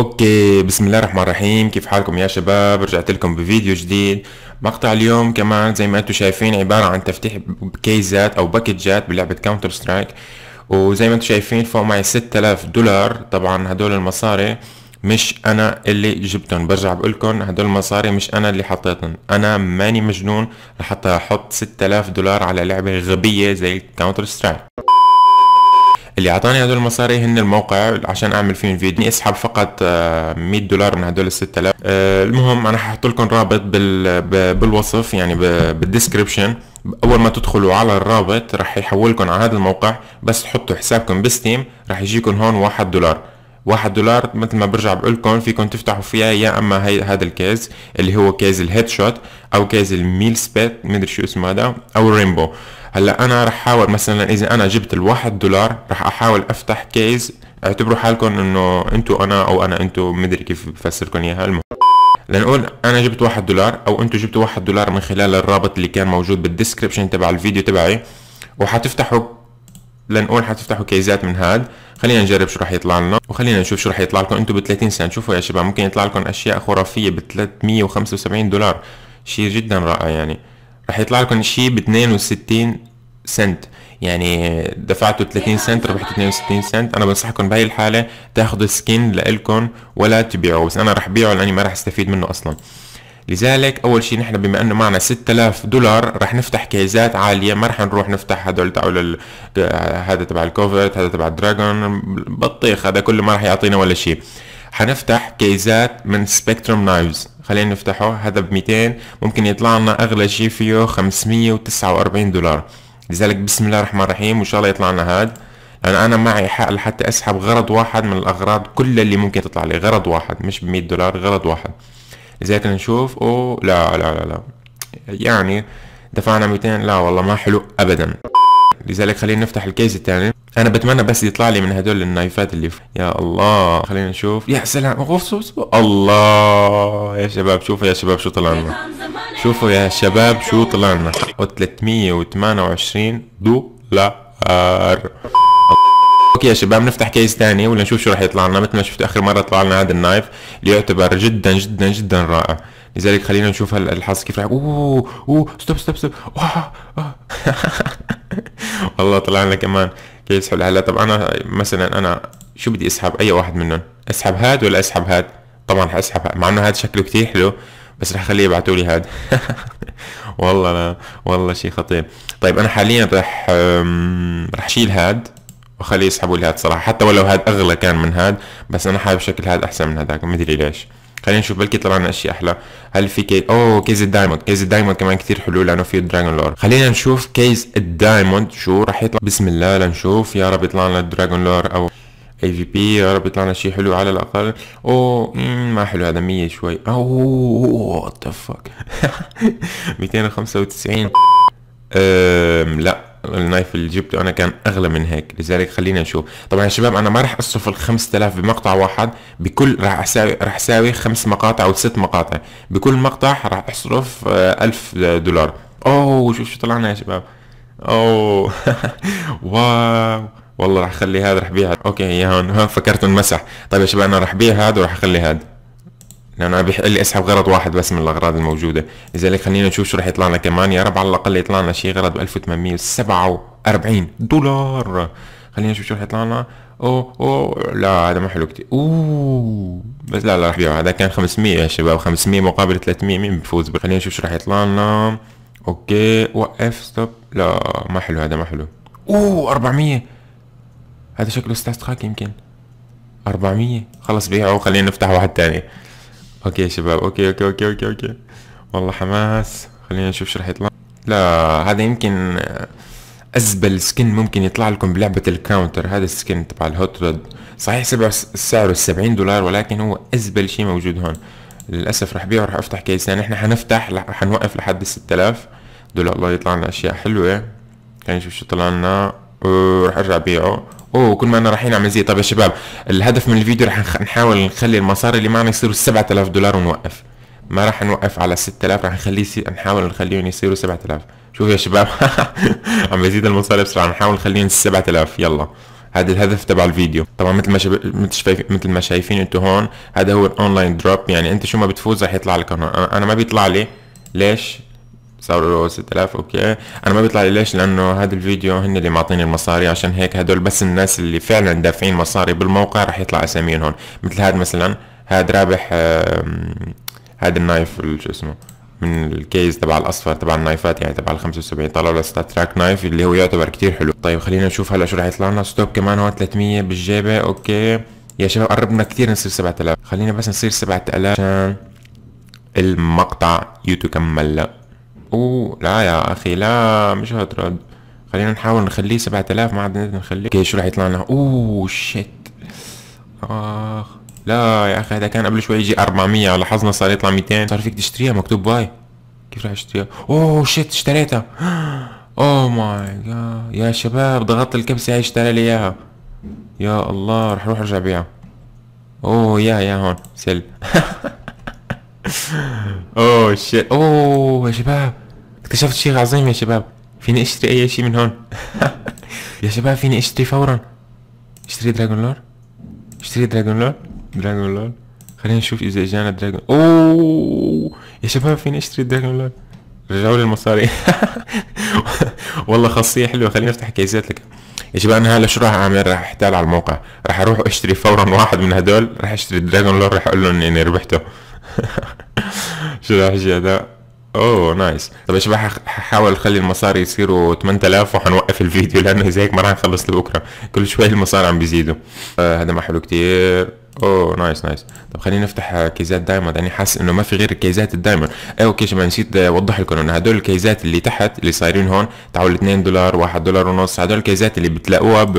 اوكي بسم الله الرحمن الرحيم كيف حالكم يا شباب رجعت لكم بفيديو جديد مقطع اليوم كمان زي ما انتم شايفين عبارة عن تفتيح كيزات او باكجات بلعبة كاونتر سترايك وزي ما انتم شايفين فوق معي 6000 دولار طبعا هدول المصاري مش انا اللي جبتهم برجع بقول لكم هدول المصاري مش انا اللي حطيتهم انا ماني مجنون لحتى احط 6000 دولار على لعبة غبية زي كاونتر سترايك اللي عطاني هدول المصاري هن الموقع عشان اعمل فيهم فيديو اسحب فقط 100 آه، دولار من هدول ال 6000 المهم انا ححط لكم رابط بالوصف يعني بالديسكربشن اول ما تدخلوا على الرابط راح يحولكم على هذا الموقع بس تحطوا حسابكم بستيم راح يجيكم هون واحد دولار واحد دولار مثل ما برجع بقول لكم فيكم تفتحوا فيها يا اما هي هذا الكيس اللي هو كيس الهيد شوت او كيس الميل سبيت مدري شو اسمه هذا او الرينبو هلا انا رح احاول مثلا اذا انا جبت الواحد دولار رح احاول افتح كيس اعتبروا حالكم انه انتو انا او انا انتو مدري كيف بفسركم اياها المهم لنقول انا جبت واحد دولار او انتو جبتوا واحد دولار من خلال الرابط اللي كان موجود بالدسكربشن تبع الفيديو تبعي وحتفتحوا لنقول حتفتحوا كيزات من هاد خلينا نجرب شو رح يطلع لنا وخلينا نشوف شو رح يطلع لكم انتو ب 30 سنت شوفوا يا شباب ممكن يطلع لكم اشياء خرافيه ب 375 دولار شيء جدا رائع يعني رح يطلع لكم الشيء ب 62 سنت يعني دفعتوا 30 سنت ربحتوا 62 سنت انا بنصحكم بهي الحاله تاخذوا سكين لإلكم ولا تبيعوه بس انا رح بيعه لاني ما رح استفيد منه اصلا لذلك اول شيء نحن بما انه معنا 6000 دولار رح نفتح كيزات عاليه ما رح نروح نفتح هدول تبع لل... هذا تبع الكوفرت هذا تبع الدراجون بطيخ هذا كله ما رح يعطينا ولا شيء حنفتح كيزات من سبيكتروم نايفز خلينا نفتحه هذا ب 200 ممكن يطلع لنا اغلى شيء فيه 549 دولار لذلك بسم الله الرحمن الرحيم وان شاء الله يطلع لنا هذا لان انا معي حق لحتى اسحب غرض واحد من الاغراض كل اللي ممكن تطلع لي غرض واحد مش ب 100 دولار غرض واحد لذلك نشوف او لا لا لا لا يعني دفعنا 200 لا والله ما حلو ابدا لذلك خلينا نفتح الكيس الثاني انا بتمنى بس يطلع لي من هدول النايفات اللي ف... يا الله خلينا نشوف يا سلام اوف الله يا شباب شوفوا يا شباب شو طلعنا شوفوا يا شباب شو طلعنا 328 دولار اوكي يا شباب نفتح كيس ثاني ولا نشوف شو راح يطلع لنا مثل ما شفت اخر مره طلع لنا هذا النايف اللي يعتبر جدا جدا جدا رائع لذلك خلينا نشوف هلا الحظ كيف راح اوه اوه ستوب ستوب ستوب والله طلع لنا كمان يسحب هلا طب انا مثلا انا شو بدي اسحب اي واحد منهم اسحب هاد ولا اسحب هاد طبعا حاسحب هاد. مع انه هاد شكله كتير حلو بس رح خليه يبعثوا لي هاد والله لا والله شيء خطير طيب انا حاليا رح رح شيل هاد واخليه يسحبوا لي هاد صراحه حتى ولو هاد اغلى كان من هاد بس انا حابب شكل هاد احسن من هذاك ما ادري ليش خلينا نشوف بلكي طلع لنا اشياء احلى هل في كي اوه كيز الدايموند كيز الدايموند كمان كثير حلو لانه فيه دراجون لور خلينا نشوف كيز الدايموند شو راح يطلع بسم الله لنشوف يا رب يطلع لنا دراجون لور او اي في بي يا رب يطلع لنا شيء حلو على الاقل اوه ما حلو هذا 100 شوي اوه وات ذا فك 295 لا النايف اللي جبته انا كان اغلى من هيك لذلك خلينا نشوف طبعا يا شباب انا ما راح اصرف ال 5000 بمقطع واحد بكل راح اساوي راح اساوي خمس مقاطع او ست مقاطع بكل مقطع راح اصرف 1000 آه، دولار اوه شوف شو طلعنا يا شباب اوه واو والله راح اخلي هذا راح بيع اوكي يا هون فكرت انمسح طيب يا شباب انا راح بيع هذا وراح اخلي هذا لانه عم بيحق لي اسحب غرض واحد بس من الاغراض الموجوده لذلك خلينا نشوف شو رح يطلع لنا كمان يا رب على الاقل يطلع لنا شيء غرض ب 1847 دولار خلينا نشوف شو رح يطلع لنا اوه اوه لا هذا ما حلو كتير اوه بس لا لا رح بيعه هذا كان 500 يا شباب 500 مقابل 300 مين بفوز خلينا نشوف شو رح يطلع لنا اوكي وقف ستوب لا ما حلو هذا ما حلو اوه 400 هذا شكله ستاست خاك يمكن 400 خلص بيعه خلينا نفتح واحد ثاني اوكي يا شباب اوكي اوكي اوكي اوكي اوكي والله حماس خلينا نشوف شو راح يطلع لا هذا يمكن ازبل سكن ممكن يطلع لكم بلعبة الكاونتر هذا السكن تبع الهوت رود صحيح سعره 70 دولار ولكن هو ازبل شيء موجود هون للاسف رح ابيعه ورح افتح كيسان احنا حنفتح حنوقف نوقف لحد 6000 دولار الله يطلع لنا اشياء حلوة خلينا نشوف شو طلع لنا ورح ارجع بيعه اوه كل ما انا رايحين نعمل زي طيب يا شباب الهدف من الفيديو راح نحاول نخلي المصاري اللي معنا يصيروا 7000 دولار ونوقف ما راح نوقف على 6000 راح نخليه سي... نحاول نخليهم يصيروا 7000 شوف يا شباب عم بزيد المصاري بسرعه نحاول نخليهم 7000 يلا هذا الهدف تبع الفيديو طبعا مثل ما شب... مثل ما شايفين انتم هون هذا هو الاونلاين دروب يعني انت شو ما بتفوز راح يطلع لك هون انا ما بيطلع لي ليش صاروا 6000 اوكي انا ما بيطلع لي ليش لانه هذا الفيديو هن اللي معطيني المصاري عشان هيك هدول بس الناس اللي فعلا دافعين مصاري بالموقع راح يطلع اساميهم هون مثل هذا مثلا هذا رابح هذا النايف شو اسمه من الكيس تبع الاصفر تبع النايفات يعني تبع ال 75 طلع له تراك نايف اللي هو يعتبر كتير حلو طيب خلينا نشوف هلا شو راح يطلع لنا ستوب كمان هون 300 بالجيبه اوكي يا شباب قربنا كثير نصير 7000 خلينا بس نصير 7000 عشان المقطع يتكمل اوه لا يا اخي لا مش هترد خلينا نحاول نخليه 7000 ما عاد نخليه اوكي شو راح يطلع لنا اوه شيت اخ لا يا اخي هذا كان قبل شوي يجي 400 لاحظنا صار يطلع 200 صار فيك تشتريها مكتوب باي كيف راح اشتريها اوه شيت اشتريتها اوه ماي جاد يا شباب ضغطت الكبسه هي اشترى لي اياها يا الله رح اروح ارجع بيعها اوه يا يا هون سل اوه شيت اوه يا شباب اكتشفت شيء عظيم يا شباب فيني اشتري اي شيء من هون يا شباب فيني اشتري فورا اشتري دراجون لور اشتري دراجون لور دراجون لور خلينا نشوف اذا اجانا دراجون اوه يا شباب فيني اشتري دراجون لور رجعوا لي المصاري والله خاصيه حلوه خليني افتح كيسات لك يا شباب انا هلا شو راح اعمل راح احتال على الموقع راح اروح اشتري فورا واحد من هدول راح اشتري دراجون لور راح اقول لهم اني ربحته شو راح الحكي هذا اوه نايس طب يا شباب حاول اخلي المصاري يصيروا 8000 وحنوقف الفيديو لانه اذا هيك ما راح نخلص لبكره كل شوي المصاري عم بيزيدوا آه هذا ما حلو كتير اوه نايس نايس طب خلينا نفتح كيزات دايموند لاني يعني حاسس انه ما في غير كيزات الدايموند اي اوكي شباب نسيت آه، اوضح لكم انه هدول الكيزات اللي تحت اللي صايرين هون تعول 2 دولار 1 دولار ونص هدول الكيزات اللي بتلاقوها ب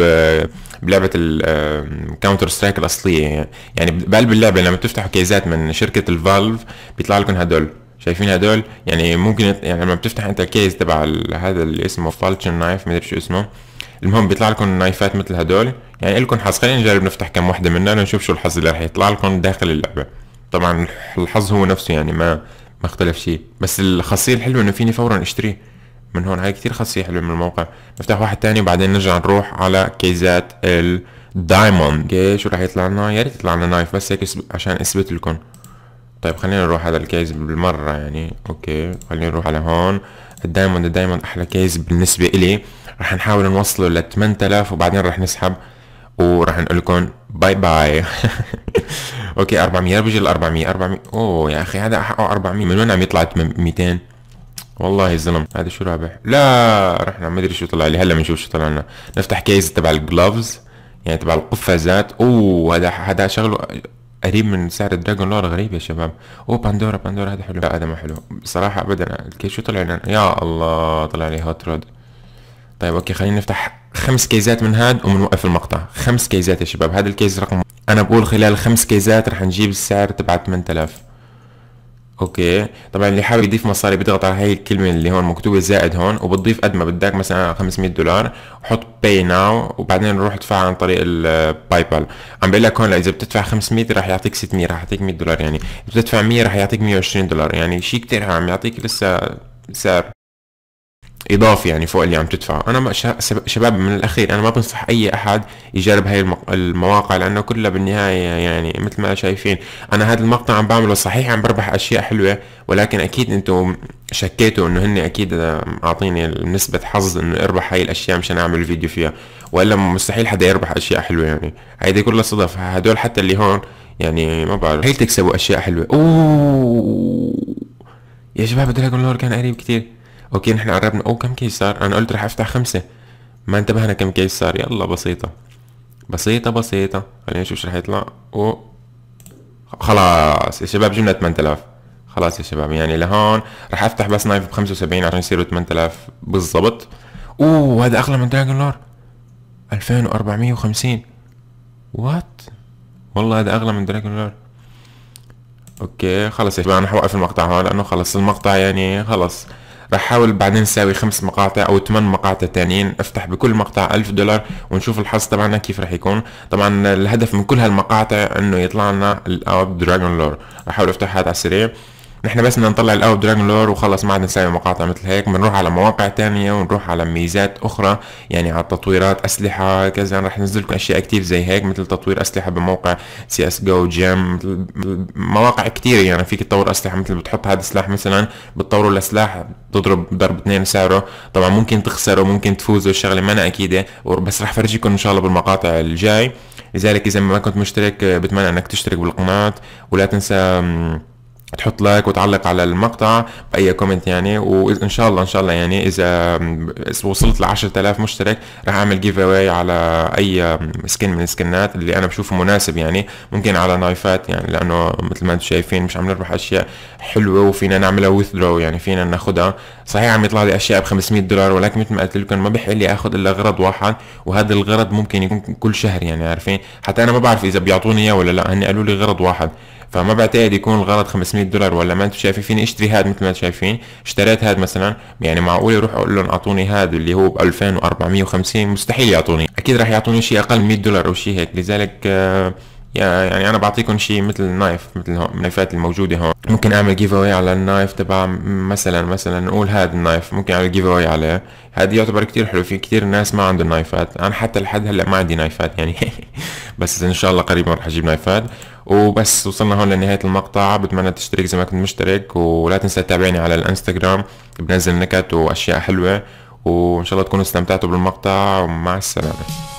بلعبه الكاونتر آه، سترايك الاصليه يعني بقلب اللعبه لما بتفتحوا كيزات من شركه الفالف بيطلع لكم هدول شايفين هدول يعني ممكن يعني لما بتفتح انت الكيس تبع هذا اللي اسمه فالتشن نايف ما ادري شو اسمه المهم بيطلع لكم نايفات مثل هدول يعني لكم حظ خلينا نجرب نفتح كم وحده منها لنشوف شو الحظ اللي رح يطلع لكم داخل اللعبه طبعا الحظ هو نفسه يعني ما ما اختلف شيء بس الخاصيه الحلوه انه فيني فورا اشتريه من هون هاي كثير خاصية حلوة من الموقع نفتح واحد تاني وبعدين نرجع نروح على كيزات الدايموند اوكي شو رح يطلع لنا يا ريت يطلع لنا نايف بس هيك عشان اثبت لكم طيب خلينا نروح هذا الكيز بالمرة يعني اوكي خلينا نروح على هون الدايموند الدايموند احلى كيز بالنسبة الي رح نحاول نوصله ل 8000 وبعدين رح نسحب وراح نقول لكم باي باي اوكي 400 بيجي ال 400 400 اوه يا اخي هذا حقه 400 من وين عم يطلع 200 والله الزلم هذا شو رابح لا رحنا ما ادري شو طلع لي هلا بنشوف شو طلع لنا نفتح كيس تبع الجلوفز يعني تبع القفازات اوه هذا هذا شغله قريب من سعر الدراجون لور غريب يا شباب اوه باندورا باندورا هذا حلو لا هذا ما حلو بصراحة ابدا الكيس شو طلع لنا يا الله طلع لي هوت رود طيب اوكي خلينا نفتح خمس كيزات من هاد وبنوقف المقطع خمس كيزات يا شباب هذا الكيز رقم انا بقول خلال خمس كيزات رح نجيب السعر تبع 8000 اوكي طبعا اللي حابب يضيف مصاري بيضغط على هاي الكلمه اللي هون مكتوبه زائد هون وبتضيف قد ما بدك مثلا 500 دولار وحط باي ناو وبعدين روح ادفع عن طريق الباي بال عم بقول لك هون اذا بتدفع 500 راح يعطيك 600 راح يعطيك 100 دولار يعني اذا بتدفع 100 راح يعطيك 120 دولار يعني شيء كثير عم يعطيك لسه سعر اضافي يعني فوق اللي عم تدفعه انا ما شباب من الاخير انا ما بنصح اي احد يجرب هاي المواقع لانه كلها بالنهايه يعني مثل ما شايفين انا هذا المقطع عم بعمله صحيح عم بربح اشياء حلوه ولكن اكيد انتم شكيتوا انه هن اكيد اعطيني نسبه حظ انه اربح هاي الاشياء مشان اعمل فيديو فيها والا مستحيل حدا يربح اشياء حلوه يعني هيدي كلها صدف هدول حتى اللي هون يعني ما بعرف هي تكسبوا اشياء حلوه اوه يا شباب هدول كان قريب كثير اوكي نحن قربنا او كم كيس صار انا قلت رح افتح خمسة ما انتبهنا كم كيس صار يلا بسيطة بسيطة بسيطة خلينا نشوف شو رح يطلع او خلاص يا شباب جبنا 8000 خلاص يا شباب يعني لهون رح افتح بس نايف ب 75 عشان يصيروا 8000 بالضبط اوه هذا اغلى من دراجون لور 2450 وات والله هذا اغلى من دراجون لور اوكي خلص يا شباب انا حوقف المقطع هون لانه خلص المقطع يعني خلص راح احاول بعدين نساوي خمس مقاطع او ثمان مقاطع تانيين افتح بكل مقطع ألف دولار ونشوف الحظ تبعنا كيف راح يكون طبعا الهدف من كل هالمقاطع انه يطلع لنا الاب دراجون لور راح احاول افتح هذا على السريع نحن بس بدنا نطلع الاوت دراجون لور وخلص ما عاد نسوي مقاطع مثل هيك بنروح على مواقع تانية ونروح على ميزات اخرى يعني على تطويرات اسلحة كذا رح ننزل لكم اشياء كتير زي هيك مثل تطوير اسلحة بموقع سي اس جو جيم مواقع كتير يعني فيك تطور اسلحة مثل بتحط هذا السلاح مثلا بتطوره لسلاح تضرب ضرب اثنين سعره طبعا ممكن تخسره ممكن تفوزه الشغلة ما انا اكيدة بس رح فرجيكم ان شاء الله بالمقاطع الجاي لذلك اذا ما كنت مشترك بتمنى انك تشترك بالقناة ولا تنسى تحط لايك وتعلق على المقطع باي كومنت يعني وان شاء الله ان شاء الله يعني اذا وصلت ل 10000 مشترك راح اعمل جيف اواي على اي سكن من السكنات اللي انا بشوفه مناسب يعني ممكن على نايفات يعني لانه مثل ما انتم شايفين مش عم نربح اشياء حلوه وفينا نعملها درو يعني فينا ناخذها صحيح عم يطلع لي اشياء ب 500 دولار ولكن مثل ما قلت لكم ما بحق لي اخذ الا غرض واحد وهذا الغرض ممكن يكون كل شهر يعني عارفين حتى انا ما بعرف اذا بيعطوني اياه ولا لا هن قالوا لي غرض واحد فما بعتقد يكون الغرض 500 دولار ولا ما انتم شايفين فيني اشتري هاد مثل ما انتم شايفين اشتريت هاد مثلا يعني معقول اروح اقول لهم اعطوني هاد اللي هو ب 2450 مستحيل يعطوني اكيد راح يعطوني شيء اقل من 100 دولار او شيء هيك لذلك آه يعني انا بعطيكم شيء مثل النايف مثل النايفات الموجوده هون ممكن اعمل جيف اوي على النايف تبع مثلا مثلا نقول هذا النايف ممكن اعمل جيف اوي عليه هذا يعتبر كتير حلو في كتير ناس ما عندهم نايفات انا حتى لحد هلا ما عندي نايفات يعني بس ان شاء الله قريبا رح اجيب نايفات وبس وصلنا هون لنهايه المقطع بتمنى تشترك اذا ما كنت مشترك ولا تنسى تتابعني على الانستغرام بنزل نكت واشياء حلوه وان شاء الله تكونوا استمتعتوا بالمقطع ومع السلامه